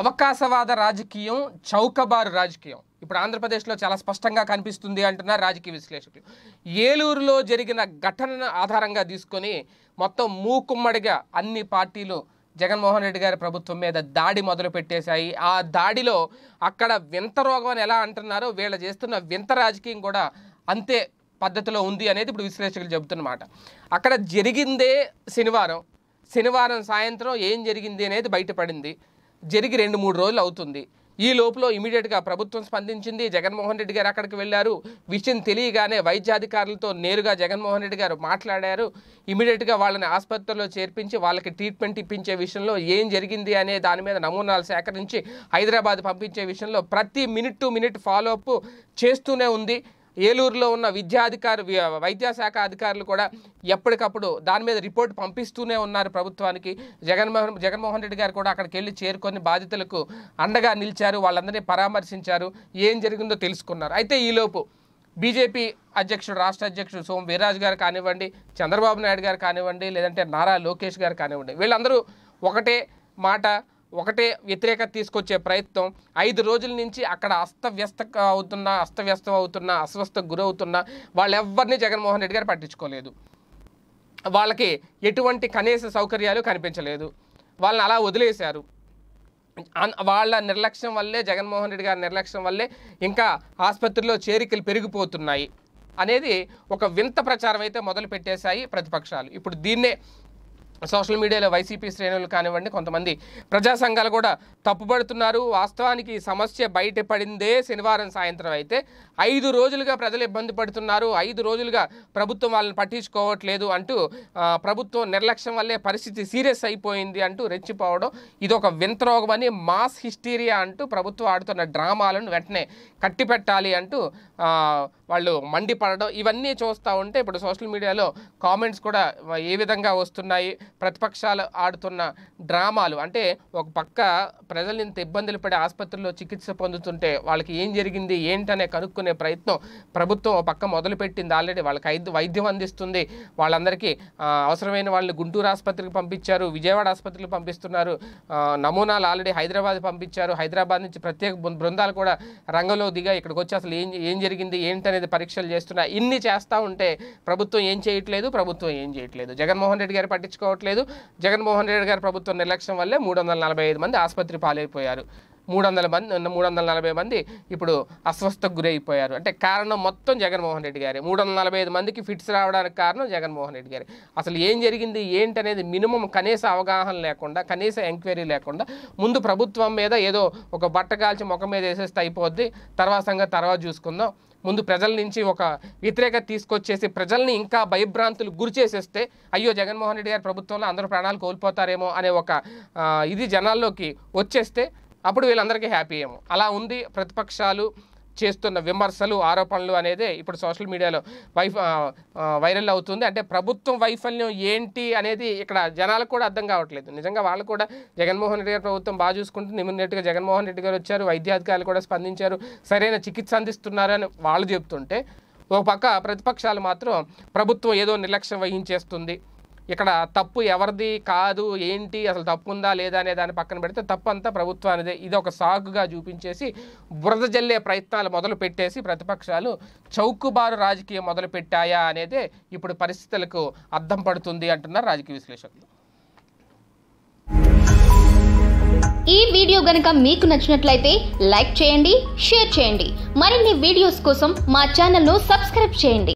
అవకాశవాద రాజకీయం చౌకబారు రాజకీయం ఇప్పుడు ఆంధ్రప్రదేశ్లో చాలా స్పష్టంగా కనిపిస్తుంది అంటున్నారు రాజకీయ విశ్లేషకులు ఏలూరులో జరిగిన ఘటనను ఆధారంగా తీసుకొని మొత్తం మూకుమ్మడిగా అన్ని పార్టీలు జగన్మోహన్ రెడ్డి గారి ప్రభుత్వం మీద దాడి మొదలు పెట్టేశాయి ఆ దాడిలో అక్కడ వింత రోగం అని ఎలా అంటున్నారో వీళ్ళు చేస్తున్న వింత రాజకీయం కూడా అంతే పద్ధతిలో ఉంది అనేది ఇప్పుడు విశ్లేషకులు చెబుతున్నమాట అక్కడ జరిగిందే శనివారం శనివారం సాయంత్రం ఏం జరిగింది అనేది బయటపడింది జరిగి రెండు మూడు రోజులు అవుతుంది ఈ లోపల ఇమీడియట్గా ప్రభుత్వం స్పందించింది జగన్మోహన్ రెడ్డి గారు అక్కడికి వెళ్ళారు విషయం తెలియగానే వైద్యాధికారులతో నేరుగా జగన్మోహన్ రెడ్డి గారు మాట్లాడారు ఇమీడియట్గా వాళ్ళని ఆసుపత్రిలో చేర్పించి వాళ్ళకి ట్రీట్మెంట్ ఇప్పించే విషయంలో ఏం జరిగింది అనే దాని మీద నమూనాలు సేకరించి హైదరాబాద్ పంపించే విషయంలో ప్రతి మినిట్ టు మినిట్ ఫాలోఅప్ చేస్తూనే ఉంది ఏలూరులో ఉన్న విద్యాధికారు వైద్యాశాఖ అధికారులు కూడా ఎప్పటికప్పుడు దాని మీద రిపోర్ట్ పంపిస్తూనే ఉన్నారు ప్రభుత్వానికి జగన్మోహన్ జగన్మోహన్ రెడ్డి గారు కూడా అక్కడికి వెళ్ళి చేరుకొని బాధితులకు అండగా నిలిచారు వాళ్ళందరినీ పరామర్శించారు ఏం జరిగిందో తెలుసుకున్నారు అయితే ఈలోపు బీజేపీ అధ్యక్షుడు రాష్ట్ర అధ్యక్షుడు సోము వీర్రాజు గారు కానివ్వండి చంద్రబాబు నాయుడు గారు కానివ్వండి లేదంటే నారా లోకేష్ గారు కానివ్వండి వీళ్ళందరూ ఒకటే మాట ఒకటే వ్యతిరేకత తీసుకొచ్చే ప్రయత్నం ఐదు రోజుల నుంచి అక్కడ అస్తవ్యస్త అవుతున్న అస్తవ్యస్తం అవుతున్న అస్వస్థ గురవుతున్న వాళ్ళెవ్వరిని జగన్మోహన్ రెడ్డి గారు పట్టించుకోలేదు వాళ్ళకి ఎటువంటి కనీస సౌకర్యాలు కనిపించలేదు వాళ్ళని అలా వదిలేశారు వాళ్ళ నిర్లక్ష్యం వల్లే జగన్మోహన్ రెడ్డి గారి నిర్లక్ష్యం వల్లే ఇంకా ఆసుపత్రిలో చేరికలు పెరిగిపోతున్నాయి అనేది ఒక వింత ప్రచారం అయితే మొదలు పెట్టేశాయి ప్రతిపక్షాలు ఇప్పుడు దీన్నే సోషల్ మీడియాలో వైసీపీ శ్రేణులు కానివ్వండి కొంతమంది ప్రజా సంఘాలు కూడా తప్పుపడుతున్నారు వాస్తవానికి సమస్య బయటపడిందే శనివారం సాయంత్రం అయితే ఐదు రోజులుగా ప్రజలు ఇబ్బంది పడుతున్నారు ఐదు రోజులుగా ప్రభుత్వం వాళ్ళని పట్టించుకోవట్లేదు అంటూ ప్రభుత్వం నిర్లక్ష్యం వల్లే పరిస్థితి సీరియస్ అయిపోయింది అంటూ రెచ్చిపోవడం ఇది ఒక వింత రోగమని మాస్ హిస్టీరియా అంటూ ప్రభుత్వం ఆడుతున్న డ్రామాలను వెంటనే కట్టిపెట్టాలి అంటూ వాళ్ళు మండిపడడం ఇవన్నీ చూస్తూ ఉంటే ఇప్పుడు సోషల్ మీడియాలో కామెంట్స్ కూడా ఏ విధంగా వస్తున్నాయి ప్రతిపక్షాలు ఆడుతున్న డ్రామాలు అంటే ఒక పక్క ప్రజలు ఇంత ఇబ్బందులు పడే ఆసుపత్రిలో చికిత్స పొందుతుంటే వాళ్ళకి ఏం జరిగింది ఏంటనే కనుక్కునే ప్రయత్నం ప్రభుత్వం ఒక పక్క మొదలుపెట్టింది ఆల్రెడీ వాళ్ళకి ఐదు వైద్యం అందిస్తుంది వాళ్ళందరికీ అవసరమైన వాళ్ళని గుంటూరు ఆసుపత్రికి పంపించారు విజయవాడ ఆసుపత్రికి పంపిస్తున్నారు నమూనాలు ఆల్రెడీ హైదరాబాద్ పంపించారు హైదరాబాద్ నుంచి ప్రత్యేక బృందాలు కూడా రంగంలో దిగా ఇక్కడికి వచ్చి అసలు ఏం ఏం జరిగింది ఏంటనేది పరీక్షలు చేస్తున్నా ఇన్ని చేస్తూ ఉంటే ప్రభుత్వం ఏం చేయట్లేదు ప్రభుత్వం ఏం చేయట్లేదు జగన్మోహన్ రెడ్డి గారు పట్టించుకోవట్లేదు లేదు జగన్మోహన్ రెడ్డి గారి ప్రభుత్వం నిర్లక్ష్యం వల్లే మూడు వందల నలభై ఐదు మంది ఆసుపత్రి పాలైపోయారు మూడు వందల మంది మూడు వందల నలభై మంది ఇప్పుడు అస్వస్థకు గురైపోయారు అంటే కారణం మొత్తం జగన్మోహన్ రెడ్డి గారే మూడు వందల నలభై ఐదు మందికి ఫిట్స్ రావడానికి కారణం జగన్మోహన్ రెడ్డి గారే అసలు ఏం జరిగింది ఏంటనేది మినిమం కనీస అవగాహన లేకుండా కనీస ఎంక్వైరీ లేకుండా ముందు ప్రభుత్వం మీద ఏదో ఒక బట్ట కాల్చి ముఖం మీద వేసేస్తే అయిపోద్ది తర్వాత సంగతి తర్వాత చూసుకుందాం ముందు ప్రజల నుంచి ఒక వ్యతిరేకత తీసుకొచ్చేసి ప్రజల్ని ఇంకా భయభ్రాంతులు గురి చేసేస్తే అయ్యో జగన్మోహన్ రెడ్డి గారి ప్రభుత్వంలో అందరూ ప్రాణాలు కోల్పోతారేమో అనే ఒక ఇది జనాల్లోకి వచ్చేస్తే అప్పుడు వీళ్ళందరికీ హ్యాపీ ఏమో అలా ఉంది ప్రతిపక్షాలు చేస్తున్న విమర్శలు ఆరోపణలు అనేది ఇప్పుడు సోషల్ మీడియాలో వైఫ్ వైరల్ అవుతుంది అంటే ప్రభుత్వం వైఫల్యం ఏంటి అనేది ఇక్కడ జనాలకు కూడా అర్థం కావట్లేదు నిజంగా వాళ్ళు కూడా జగన్మోహన్ రెడ్డి గారు ప్రభుత్వం బాగా చూసుకుంటూ నిమ్మన్నట్టుగా జగన్మోహన్ రెడ్డి గారు వచ్చారు వైద్యాధికారులు కూడా స్పందించారు సరైన చికిత్స అందిస్తున్నారని వాళ్ళు చెబుతుంటే ఒక పక్క ప్రతిపక్షాలు మాత్రం ప్రభుత్వం ఏదో నిర్లక్ష్యం వహించేస్తుంది ఇక్కడ తప్పు ఎవరిది కాదు ఏంటి అసలు తప్పు ఉందా లేదా అనే దాన్ని పక్కన పెడితే తప్పు అంతా ప్రభుత్వానిదే ఇది ఒక సాగుగా చూపించేసి బురద జల్లే ప్రయత్నాలు మొదలు పెట్టేసి ప్రతిపక్షాలు చౌకుబారు రాజకీయం మొదలు పెట్టాయా అనేది ఇప్పుడు పరిస్థితులకు అర్థం పడుతుంది అంటున్నారు రాజకీయ విశ్లేషకులు ఈ వీడియో గనక మీకు నచ్చినట్లయితే లైక్ చేయండి షేర్ చేయండి మరిన్ని వీడియోస్ కోసం మా ను సబ్స్క్రైబ్ చేయండి